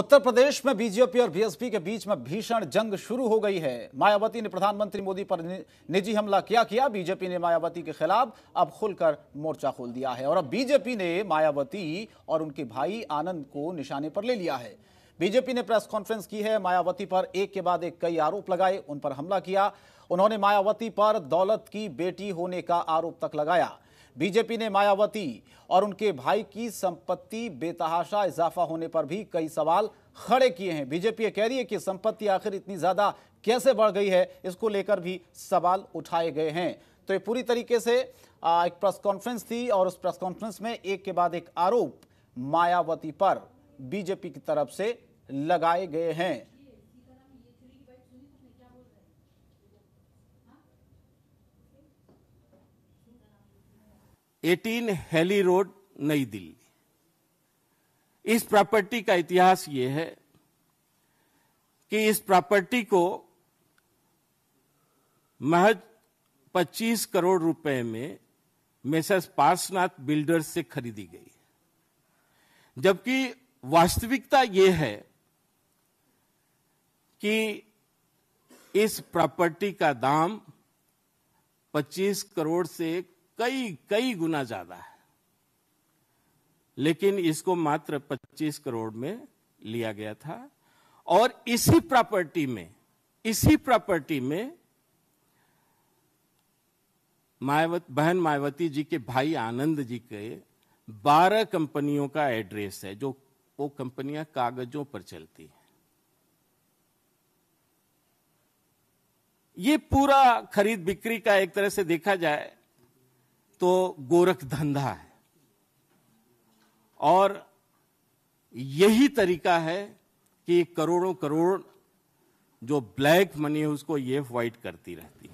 उत्तर प्रदेश में बीजेपी और बीएसपी के बीच में भीषण जंग शुरू हो गई है मायावती ने प्रधानमंत्री मोदी पर निजी हमला क्या किया बीजेपी ने मायावती के खिलाफ अब खुलकर मोर्चा खोल दिया है और अब बीजेपी ने मायावती और उनके भाई आनंद को निशाने पर ले लिया है बीजेपी ने प्रेस कॉन्फ्रेंस की है मायावती पर एक के बाद एक कई आरोप लगाए उन पर हमला किया उन्होंने मायावती पर दौलत की बेटी होने का आरोप तक लगाया बीजेपी ने मायावती और उनके भाई की संपत्ति बेतहाशा इजाफा होने पर भी कई सवाल खड़े किए हैं बीजेपी कह रही है कि संपत्ति आखिर इतनी ज्यादा कैसे बढ़ गई है इसको लेकर भी सवाल उठाए गए हैं तो ये पूरी तरीके से एक प्रेस कॉन्फ्रेंस थी और उस प्रेस कॉन्फ्रेंस में एक के बाद एक आरोप मायावती पर बीजेपी की तरफ से लगाए गए हैं 18 हेली रोड नई दिल्ली इस प्रॉपर्टी का इतिहास ये है कि इस प्रॉपर्टी को महज 25 करोड़ रुपए में मेसर्स पार्सनाथ बिल्डर्स से खरीदी गई जबकि वास्तविकता यह है कि इस प्रॉपर्टी का दाम 25 करोड़ से कई कई गुना ज्यादा है लेकिन इसको मात्र 25 करोड़ में लिया गया था और इसी प्रॉपर्टी में इसी प्रॉपर्टी में मायावत बहन मायावती जी के भाई आनंद जी के बारह कंपनियों का एड्रेस है जो वो कंपनियां कागजों पर चलती हैं ये पूरा खरीद बिक्री का एक तरह से देखा जाए तो गोरख धंधा है और यही तरीका है कि करोड़ों करोड़ जो ब्लैक मनी है उसको ये व्हाइट करती रहती है